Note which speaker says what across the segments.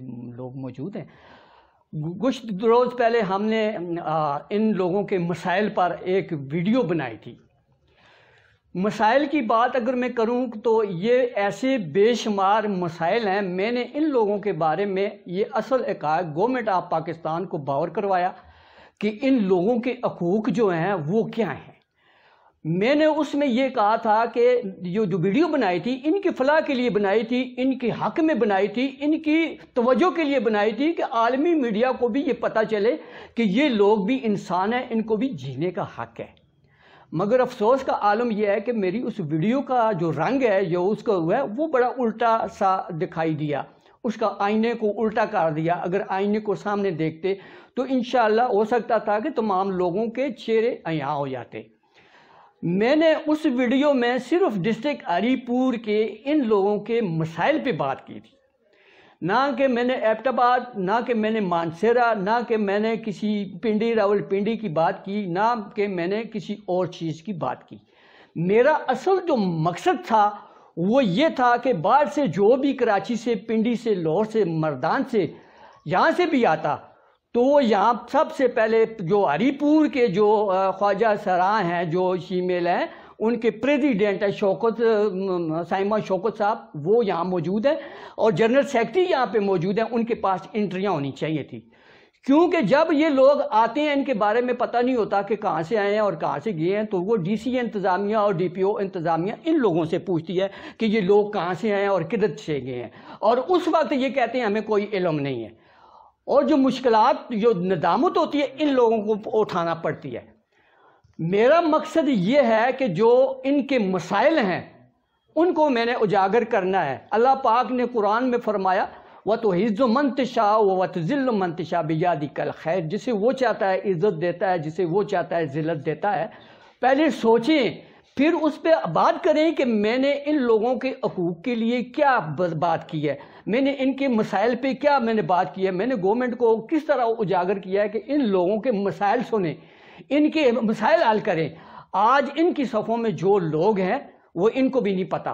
Speaker 1: लोग मौजूद हैं कुछ रोज़ पहले हमने इन लोगों के मसाइल पर एक वीडियो बनाई थी मसाइल की बात अगर मैं करूं तो ये ऐसे बेशुमार मसाइल हैं मैंने इन लोगों के बारे में ये असल एकाएक गवर्नमेंट ऑफ पाकिस्तान को बावर करवाया कि इन लोगों के हकूक जो हैं वो क्या हैं मैंने उसमें यह कहा था कि जो जो वीडियो बनाई थी इनकी फलाह के लिए बनाई थी इनके हक में बनाई थी इनकी तवज्जो के लिए बनाई थी कि आलमी मीडिया को भी ये पता चले कि ये लोग भी इंसान हैं इनको भी जीने का हक है मगर अफसोस का आलम यह है कि मेरी उस वीडियो का जो रंग है जो उसका है वो बड़ा उल्टा सा दिखाई दिया उसका आईने को उल्टा कर दिया अगर आईने को सामने देखते तो इन हो सकता था कि तमाम लोगों के चेहरे अयाँ हो जाते मैंने उस वीडियो में सिर्फ डिस्ट्रिक्ट अलीपुर के इन लोगों के मसाइल पे बात की थी ना कि मैंने एबटाबाद ना कि मैंने मानसेरा ना कि मैंने किसी पिंडी रावल पिंडी की बात की ना कि मैंने किसी और चीज़ की बात की मेरा असल जो मकसद था वो ये था कि बाहर से जो भी कराची से पिंडी से लाहौर से मर्दान से यहाँ से भी आता तो वो यहाँ सबसे पहले जो हरीपुर के जो ख्वाजा सरा हैं जो शीमेल हैं उनके प्रेसिडेंट है शौकत साइमा शौकत साहब वो यहाँ मौजूद है और जनरल सेक्रेटरी यहाँ पे मौजूद है उनके पास इंट्रियाँ होनी चाहिए थी क्योंकि जब ये लोग आते हैं इनके बारे में पता नहीं होता कि कहाँ से आए हैं और कहाँ से गए हैं तो वो डीसी इंतज़ामिया और डीपीओ इंतज़ामिया इन लोगों से पूछती है कि ये लोग कहाँ से आए हैं और किदत से गए हैं और उस वक्त ये कहते हैं हमें कोई इलम नहीं है और जो मुश्किल जो नदामत होती है इन लोगों को उठाना पड़ती है मेरा मकसद ये है कि जो इनके मसाइल हैं उनको मैंने उजागर करना है अल्लाह पाक ने कुरान में फरमाया व तो हिज्ज़ मंतशा व तज़िल मंतशा बियादी कल खैर जिसे वो चाहता है इज़्ज़त देता है जिसे वो चाहता है ज़िलत देता है पहले सोचें फिर उस पर बात करें कि मैंने इन लोगों के हकूक़ के लिए क्या बात की है मैंने इनके मसाइल पे क्या मैंने बात की है मैंने गवर्नमेंट को किस तरह उजागर किया है कि इन लोगों के मसाइल सुने इनके मसाइल हल करें आज इनकी सफ़ों में जो लोग हैं वो इनको भी नहीं पता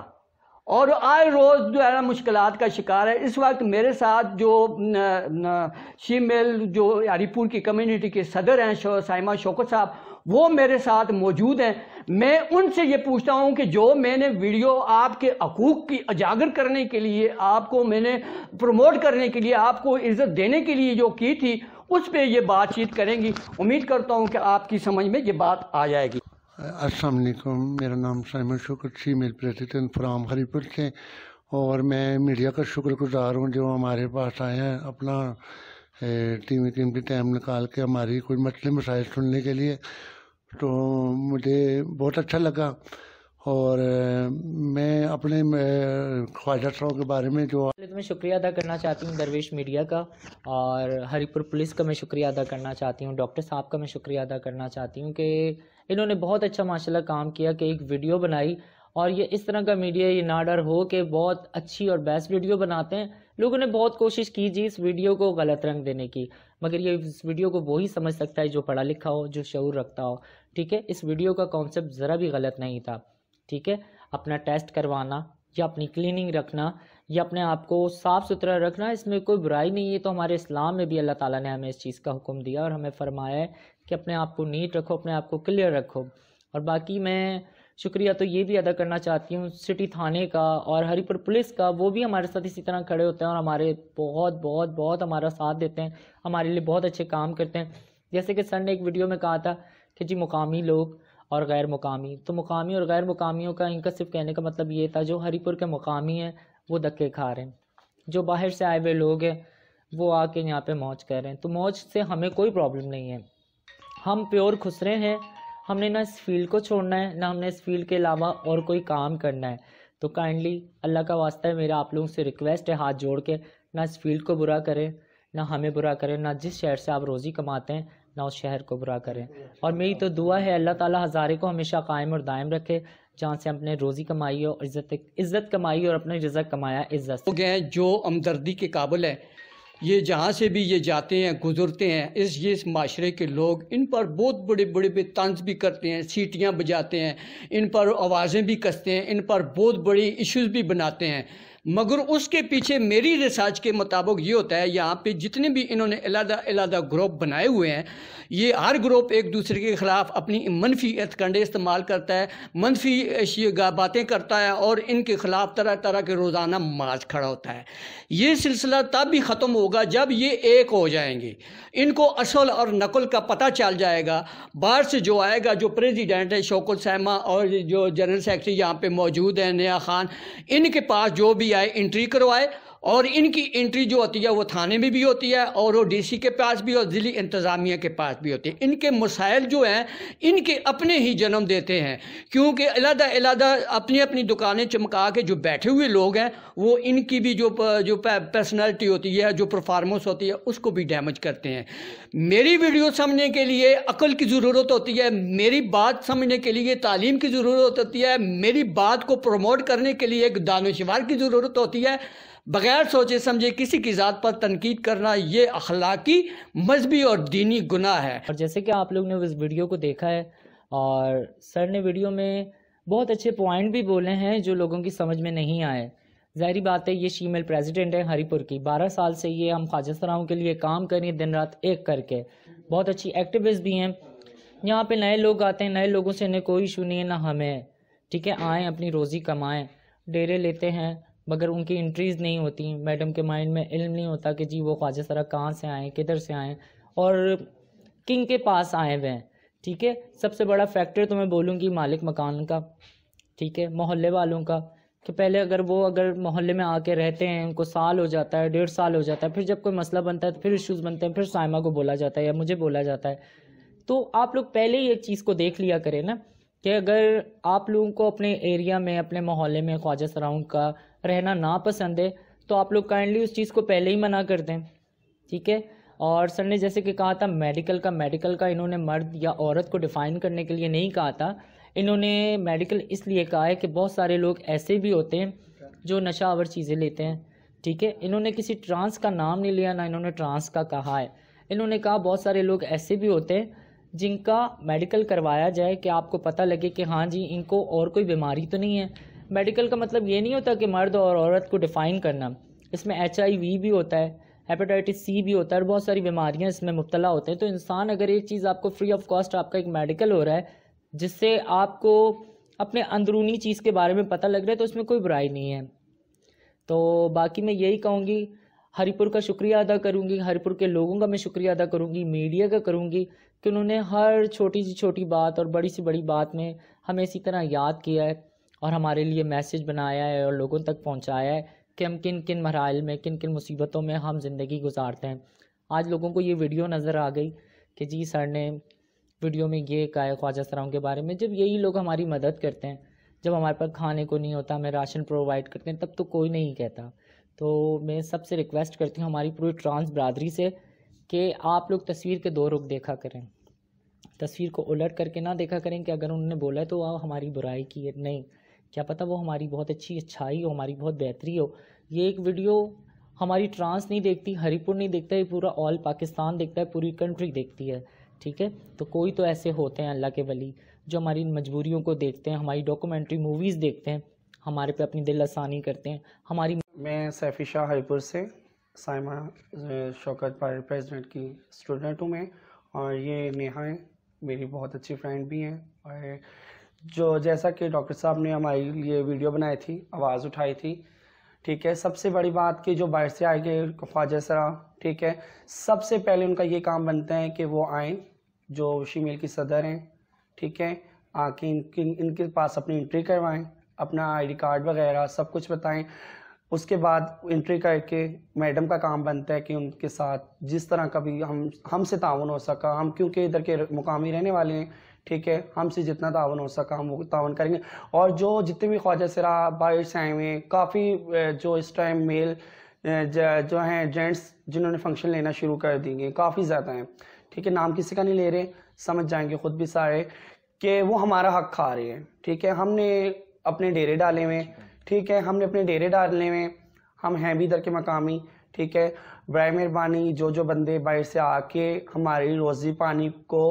Speaker 1: और आए रोज़ जो है ना मुश्किल का शिकार है इस वक्त मेरे साथ जो शीमेल जो हरीपुर की कम्युनिटी के सदर हैं शो, साइमा शोकत साहब वो मेरे साथ मौजूद हैं मैं उनसे ये पूछता हूं कि जो मैंने वीडियो आपके हकूक की उजागर करने के लिए आपको मैंने प्रमोट करने के लिए आपको इज्जत देने के लिए जो की थी उस पर यह बातचीत करेंगी उम्मीद करता हूँ कि आपकी समझ में ये बात आ जाएगी
Speaker 2: असलकुम मेरा नाम साइमन शुक्र सी मेल प्रेसिडेंट फ्राम हरीपुर से और मैं मीडिया का शुक्रगुजार हूँ जो हमारे पास आए हैं अपना टीवी भी टाइम निकाल के हमारी कोई मसले मसाइल सुनने के लिए तो मुझे बहुत अच्छा लगा और मैं अपने ख्वाहिशातों के बारे में जो
Speaker 3: मैं शुक्रिया अदा करना चाहती हूँ दरवेश मीडिया का और हरीपुर पुलिस का मैं शुक्रिया अदा करना चाहती हूँ डॉक्टर साहब का मैं शुक्रिया अदा करना चाहती हूँ कि इन्होंने बहुत अच्छा माशाल्लाह काम किया कि एक वीडियो बनाई और ये इस तरह का मीडिया ये नाडर हो के बहुत अच्छी और बेस्ट वीडियो बनाते हैं लोगों ने बहुत कोशिश की जी इस वीडियो को गलत रंग देने की मगर ये इस वीडियो को वही समझ सकता है जो पढ़ा लिखा हो जो शूर रखता हो ठीक है इस वीडियो का कॉन्सेप्ट ज़रा भी गलत नहीं था ठीक है अपना टेस्ट करवाना या अपनी क्लिनिंग रखना या अपने आप को साफ़ सुथरा रखना इसमें कोई बुराई नहीं है तो हमारे इस्लाम में भी अल्लाह ताला ने हमें इस चीज़ का हुक्म दिया और हमें फरमाया है कि अपने आप को नीट रखो अपने आप को क्लियर रखो और बाकी मैं शुक्रिया तो ये भी अदा करना चाहती हूँ सिटी थाने का और हरिपुर पुलिस का वो भी हमारे साथ इसी तरह खड़े होते हैं और हमारे बहुत बहुत बहुत हमारा साथ देते हैं हमारे लिए बहुत अच्छे काम करते हैं जैसे कि सर ने एक वीडियो में कहा था कि जी मुकामी लोग और गैर मुकामी तो मुकामी और गैर मुकामियों का इनका सिर्फ कहने का मतलब ये था जो हरिपुर के मुकामी हैं वो धक्के खा रहे हैं जो बाहर से आए हुए लोग हैं वो आके यहाँ पे मौज कर रहे हैं तो मौज से हमें कोई प्रॉब्लम नहीं है हम प्योर खुसरे हैं हमने ना इस फील्ड को छोड़ना है ना हमने इस फील्ड के अलावा और कोई काम करना है तो काइंडली अल्लाह का वास्ता है मेरा आप लोगों से रिक्वेस्ट है हाथ जोड़ के ना इस फील्ड को बुरा करें ना हमें बुरा करें ना जिस शहर से आप रोज़ी कमाते हैं ना उस शहर को बुरा करें और मेरी तो दुआ है अल्लाह ताला हज़ारे को हमेशा कायम और दायम रखे जहाँ से अपने रोज़ी कमाई और इज़्ज़त इज़्ज़त कमाई और अपने रज़ा कमाया इज़्ज़त हो गए जो हमदर्दी के काबुल है
Speaker 1: ये जहाँ से भी ये जाते हैं गुजरते हैं इस ये इस माशरे के लोग इन पर बहुत बड़े बड़े बड़े तंज भी करते हैं सीटियाँ बजाते हैं इन पर आवाज़ें भी कसते हैं इन पर बहुत बड़ी इश्यूज़ भी बनाते हैं मगर उसके पीछे मेरी रिसर्च के मुताबिक ये होता है यहाँ पे जितने भी इन्होंने अलहदा अलहदा ग्रुप बनाए हुए हैं ये हर ग्रुप एक दूसरे के ख़िलाफ़ अपनी मनफी एतकंडे इस्तेमाल करता है मनफी बातें करता है और इनके ख़िलाफ़ तरह तरह के रोज़ाना मार्च खड़ा होता है ये सिलसिला तब भी ख़त्म होगा जब ये एक हो जाएंगे इनको असल और नकल का पता चल जाएगा बाहर से जो आएगा जो प्रेजिडेंट है शौकत सहमा और जो जनरल सेक्रेटरी यहाँ पर मौजूद है नया खान इनके पास जो भी आई एंट्री करवाए और इनकी एंट्री जो होती है वो थाने में भी होती है और वो डीसी के पास भी और ज़िली इंतज़ामिया के पास भी होती है इनके मसाइल जो हैं इनके अपने ही जन्म देते हैं क्योंकि अलहदा अलहदा अपनी अपनी दुकानें चमका के जो बैठे हुए लोग हैं वो इनकी भी जो जो पर्सनैलिटी होती है जो परफार्मेंस होती है उसको भी डैमेज करते हैं मेरी वीडियो समझने के लिए अकल की ज़रूरत होती है मेरी बात समझने के लिए तालीम की ज़रूरत होती है मेरी बात को प्रमोट करने के लिए एक दानोशवार की ज़रूरत होती है बगैर सोचे समझे किसी की ज़ात पर
Speaker 3: तनकीद करना ये अखलाकी मजहबी और दीनी गुनाह है और जैसे कि आप लोग ने उस वीडियो को देखा है और सर ने वीडियो में बहुत अच्छे पॉइंट भी बोले हैं जो लोगों की समझ में नहीं आए ज़ाहरी बात है ये शीमेल प्रेसिडेंट है हरीपुर की बारह साल से ये हम ख्वाजा सराओं के लिए काम करें दिन रात एक करके बहुत अच्छी एक्टिविस्ट भी हैं यहाँ पे नए लोग आते हैं नए लोगों से इन्हें कोई इशू नहीं है ना हमें ठीक है आएँ अपनी रोज़ी कमाएँ डेरे लेते हैं मगर उनकी इंट्रीज नहीं होती मैडम के माइंड में इल्म नहीं होता कि जी वो ख्वाजा सरा कहाँ से आएँ किधर से आएँ और किंग के पास आए हुए हैं ठीक है सबसे बड़ा फैक्टर तो मैं बोलूँगी मालिक मकान का ठीक है मोहल्ले वालों का कि पहले अगर वो अगर मोहल्ले में आके रहते हैं उनको साल हो जाता है डेढ़ साल हो जाता है फिर जब कोई मसला बनता है तो फिर इश्यूज़ बनते हैं फिर साइमा को बोला जाता है या मुझे बोला जाता है तो आप लोग पहले ही एक चीज़ को देख लिया करें ना कि अगर आप लोगों को अपने एरिया में अपने मोहल्ले में ख्वाजा सराउंड का रहना ना पसंद है तो आप लोग काइंडली उस चीज़ को पहले ही मना कर दें ठीक है और सर ने जैसे कि कहा था मेडिकल का मेडिकल का इन्होंने मर्द या औरत को डिफ़ाइन करने के लिए नहीं कहा था इन्होंने मेडिकल इसलिए कहा है कि बहुत सारे लोग ऐसे भी होते हैं जो नशावर चीज़ें लेते हैं ठीक है इन्होंने किसी ट्रांस का नाम नहीं लिया ना इन्होंने ट्रांस का कहा है इन्होंने कहा बहुत सारे लोग ऐसे भी होते हैं जिनका मेडिकल करवाया जाए कि आपको पता लगे कि हाँ जी इनको और कोई बीमारी तो नहीं है मेडिकल का मतलब ये नहीं होता कि मर्द और औरत को डिफ़ाइन करना इसमें एच भी होता है हेपेटाइटिस सी भी होता है और बहुत सारी बीमारियाँ इसमें मुबतला होते हैं तो इंसान अगर ये चीज़ आपको फ्री ऑफ कॉस्ट आपका एक मेडिकल हो रहा है जिससे आपको अपने अंदरूनी चीज़ के बारे में पता लग रहा है तो उसमें कोई बुराई नहीं है तो बाकी मैं यही कहूँगी हरिपुर का शुक्रिया अदा करूँगी हरिपुर के लोगों का मैं शुक्रिया अदा करूँगी मीडिया का करूँगी कि उन्होंने हर छोटी सी छोटी बात और बड़ी सी बड़ी बात में हमें इसी तरह याद किया है और हमारे लिए मैसेज बनाया है और लोगों तक पहुँचाया है कि हम किन किन मराइल में किन किन मुसीबतों में हम ज़िंदगी गुजारते हैं आज लोगों को ये वीडियो नज़र आ गई कि जी सर ने वीडियो में ये कहा है ख्वाजा सराओं के बारे में जब यही लोग हमारी मदद करते हैं जब हमारे पास खाने को नहीं होता हमें राशन प्रोवाइड करते हैं तब तो कोई नहीं कहता तो मैं सबसे रिक्वेस्ट करती हूँ हमारी पूरी ट्रांस बरदरी से कि आप लोग तस्वीर के दो रुख देखा करें तस्वीर को उलट करके ना देखा करें कि अगर उन्होंने बोला है तो आप हमारी बुराई की है नहीं क्या पता वो हमारी बहुत अच्छी अच्छाई हो हमारी बहुत बेहतरी हो ये एक वीडियो हमारी ट्रांस नहीं देखती हरिपुर नहीं देखता ये पूरा ऑल पाकिस्तान देखता है पूरी कंट्री देखती है ठीक है तो कोई तो ऐसे होते हैं अल्लाह के वली जो हमारी मजबूरियों को देखते हैं हमारी डॉक्यूमेंट्री मूवीज़ देखते हैं हमारे पे अपनी दिल आसानी करते हैं हमारी
Speaker 2: मैं सैफ़ी शाह हरिपुर से साइमा शौकत पायर प्रेसिडेंट की स्टूडेंट हूँ मैं और ये नेहा है मेरी बहुत अच्छी फ्रेंड भी हैं और जो जैसा कि डॉक्टर साहब ने हमारे लिए वीडियो बनाई थी आवाज़ उठाई थी ठीक है सबसे बड़ी बात कि जो बाहर से आए गए ख्वाजा सरा ठीक है सबसे पहले उनका ये काम बनता है कि वो आए जो शिमेल की सदर हैं ठीक है आके इनके इनके पास अपनी एंट्री करवाएं अपना आईडी कार्ड वगैरह सब कुछ बताएं उसके बाद एंट्री करके मैडम का काम बनता है कि उनके साथ जिस तरह का भी हम हमसे ताउन हो सका हम क्योंकि इधर के मुकामी रहने वाले हैं ठीक है हमसे जितना तावन हो सका हम वो तावन करेंगे और जो जितने भी ख्वाजा सरा बाइस आए हुए हैं काफ़ी जो इस टाइम मेल जो हैं जेंट्स जिन्होंने फंक्शन लेना शुरू कर देंगे काफ़ी ज़्यादा हैं ठीक है नाम किसी का नहीं ले रहे समझ जाएंगे खुद भी सारे कि वो हमारा हक खा रहे हैं ठीक है हमने अपने डेरे डाले हुए ठीक है हमने अपने डेरे डाले हुए हम हैं भी इधर के मकामी ठीक है बर मेहरबानी जो जो बंदे बाहर से आके हमारी रोज़ी पानी को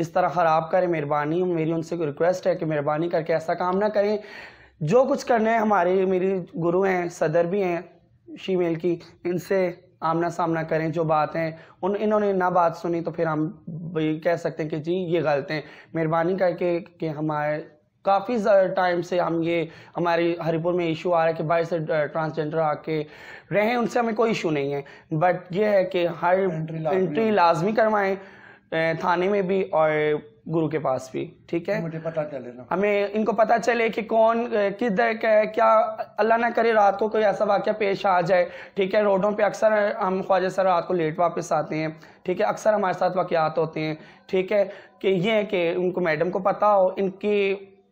Speaker 2: इस तरह ख़राब करें मेहरबानी मेरी उनसे रिक्वेस्ट है कि मेहरबानी करके ऐसा काम ना करें जो कुछ करना है हमारे मेरी गुरु हैं सदर भी हैं शीमेल की इनसे आमना सामना करें जो बात है उन इन्होंने ना बात सुनी तो फिर हम कह सकते हैं कि जी ये गलत हैं मेहरबानी करके कि हमारे काफ़ी टाइम से हम ये हमारे हरिपुर में इशू आ रहा है कि बाहर से ट्रांसजेंडर आके रहें उनसे हमें कोई इशू नहीं है बट ये है कि हर एंट्री लाजमी करवाएं थाने में भी और गुरु के पास भी ठीक है मुझे पता चले ना हमें इनको पता चले कि कौन किस का है क्या अल्लाह ना करे रात को कोई ऐसा वाक्य पेश आ जाए ठीक है रोडों पे अक्सर हम ख्वाजा सर रात को लेट वापस आते हैं ठीक है अक्सर हमारे साथ वाक़ात होते हैं ठीक है कि ये है कि उनको मैडम को पता हो इनकी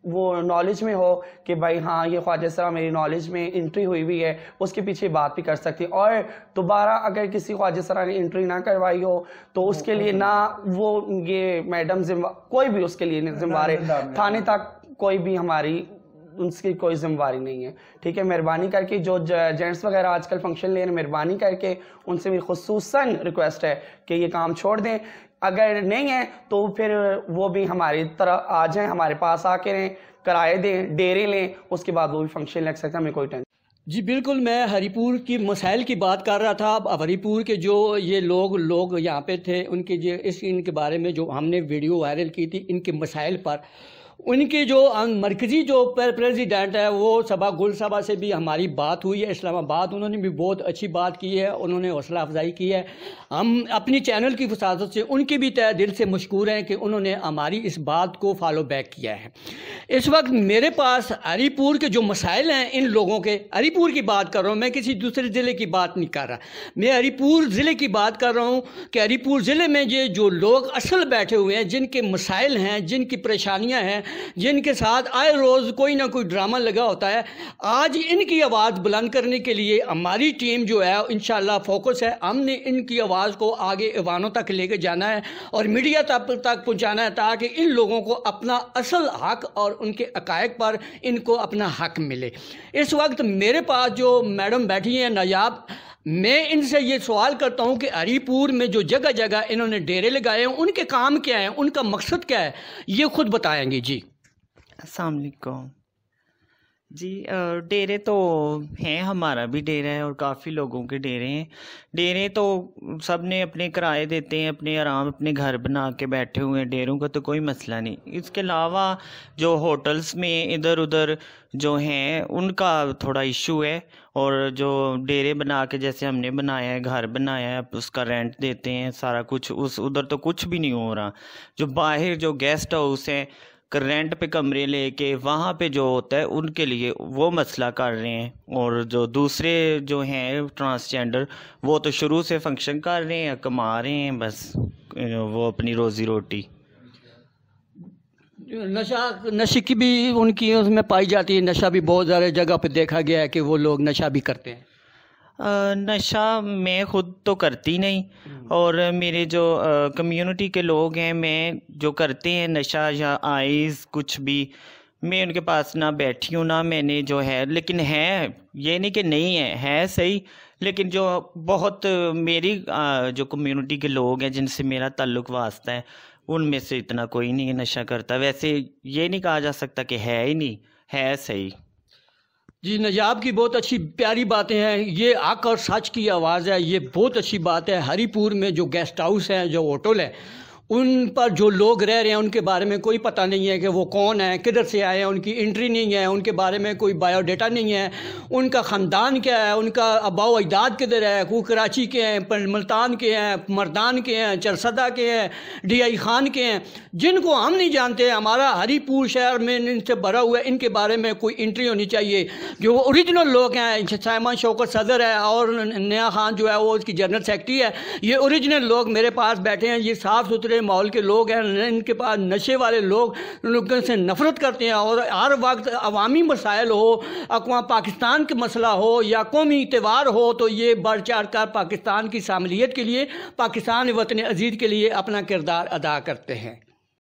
Speaker 2: वो नॉलेज में हो कि भाई हाँ ये ख्वाजा सरा मेरी नॉलेज में इंट्री हुई हुई है उसके पीछे बात भी कर सकती है और दोबारा अगर किसी ख्वाजा सरा ने इंट्री ना करवाई हो तो उसके लिए तो ना वो ये मैडम कोई भी उसके लिए जिम्मेवार थाने तक कोई भी हमारी उनकी कोई जिम्मेवारी नहीं है ठीक है मेहरबानी करके जो जेंट्स वगैरह आजकल फंक्शन ले रहे हैं मेहरबानी करके उनसे मेरी खसूस रिक्वेस्ट है कि ये काम छोड़ दें अगर नहीं है तो फिर वो भी हमारी तरह आ जाएं हमारे पास आके रहें किराए दें डेरे लें उसके बाद वो भी फंक्शन लग सकता है हमें कोई टेंशन जी बिल्कुल मैं हरीपुर की मसाइल की बात कर रहा था अब हरिपुर
Speaker 1: के जो ये लोग लोग यहाँ पे थे उनके जो इस इनके बारे में जो हमने वीडियो वायरल की थी इनके मसाइल पर उनकी जो मरकज़ी जो प्रेसिडेंट है वो सभा गुल सभा से भी हमारी बात हुई है इस्लामाबाद उन्होंने भी बहुत अच्छी बात की है उन्होंने हौसला अफजाई की है हम अपनी चैनल की फसादत से उनकी भी तय दिल से मशहूर हैं कि उन्होंने हमारी इस बात को फॉलो बैक किया है इस वक्त मेरे पास अरीपुर के जो मसाइल हैं इन लोगों के अरीपुर की बात कर रहा हूँ मैं किसी दूसरे ज़िले की बात नहीं कर रहा मैं अरीपुर ज़िले की बात कर रहा हूँ कि अरीपुर ज़िले में ये जो लोग असल बैठे हुए हैं जिनके मसाइल हैं जिनकी परेशानियाँ हैं जिनके साथ आए रोज़ कोई ना कोई ड्रामा लगा होता है आज इनकी आवाज़ बुलंद करने के लिए हमारी टीम जो है इन फोकस है हमने इनकी आवाज़ को आगे ईवानों तक लेके जाना है और मीडिया तक तक पहुँचाना है ताकि इन लोगों को अपना असल हक और उनके अकायक पर इनको अपना हक मिले इस वक्त मेरे पास जो मैडम बैठी हैं नायाब मैं इनसे ये सवाल करता हूँ कि हरीपुर में जो जगह जगह इन्होंने डेरे लगाए हैं उनके काम क्या हैं उनका मकसद क्या है
Speaker 4: ये खुद बताएंगे जी असलकम जी डेरे तो हैं हमारा भी डेरा है और काफ़ी लोगों के डेरे हैं डेरे तो सब ने अपने किराए देते हैं अपने आराम अपने घर बना के बैठे हुए हैं डेरों का तो कोई मसला नहीं इसके अलावा जो होटल्स में इधर उधर जो हैं उनका थोड़ा इशू है और जो डेरे बना के जैसे हमने बनाया है घर बनाया है उसका रेंट देते हैं सारा कुछ उस उधर तो कुछ भी नहीं हो रहा जो बाहर जो गेस्ट हाउस हैं रेंट पे कमरे लेके वहाँ पे जो होता है उनके लिए वो मसला कर रहे हैं और जो दूसरे जो हैं ट्रांसजेंडर वो तो शुरू से फंक्शन कर रहे हैं कमा रहे हैं बस वो अपनी रोज़ी रोटी
Speaker 1: नशा नशे की भी उनकी उसमें पाई जाती है नशा भी बहुत ज्यादा जगह पे देखा गया है कि वो लोग नशा भी करते हैं
Speaker 4: नशा मैं ख़ुद तो करती नहीं हम्म। और मेरे जो कम्युनिटी के लोग हैं मैं जो करते हैं नशा या आइज़ कुछ भी मैं उनके पास ना बैठी हूँ ना मैंने जो है लेकिन है ये नहीं कि नहीं है है सही लेकिन जो बहुत मेरी जो कम्युनिटी के लोग हैं जिनसे मेरा ताल्लुक वास्ता है उनमें से इतना कोई नहीं नशा करता वैसे ये नहीं कहा जा सकता कि है ही नहीं है सही
Speaker 1: जी नजाब की बहुत अच्छी प्यारी बातें हैं ये आकर सच की आवाज़ है ये बहुत अच्छी बात है हरिपुर में जो गेस्ट हाउस हैं जो होटल है उन पर जो लोग रह रहे हैं उनके बारे में कोई पता नहीं है कि वो कौन है किधर से आए हैं उनकी एंट्री नहीं है उनके बारे में कोई बायोडाटा नहीं है उनका ख़ानदान क्या है उनका अबाव अजदाद किधर है वो कराची के हैं मुल्तान के हैं मर्दान के हैं चरसदा के हैं डी आई खान के हैं जिनको हम नहीं जानते हमारा हरीपुर शहर में इनसे भरा हुआ है इनके बारे में कोई एंट्री होनी चाहिए जो वो ओरिजिनल लोग हैं सैमान शौकत सदर है और नया खान जो है वो उसकी जनरल सेक्रेटरी है ये औरिजिनल लोग मेरे पास बैठे हैं ये साफ़ सुथरे बुरे माहौल के लोग हैं इनके पास नशे वाले लोग लोगों से नफरत करते हैं और हर वक्त अवामी मसाइल हो अकवा पाकिस्तान के मसला हो या कौमी इतवार हो तो ये बढ़ चढ़ कर पाकिस्तान की शामिलियत के लिए पाकिस्तान वतन अजीज़ के लिए अपना किरदार अदा करते हैं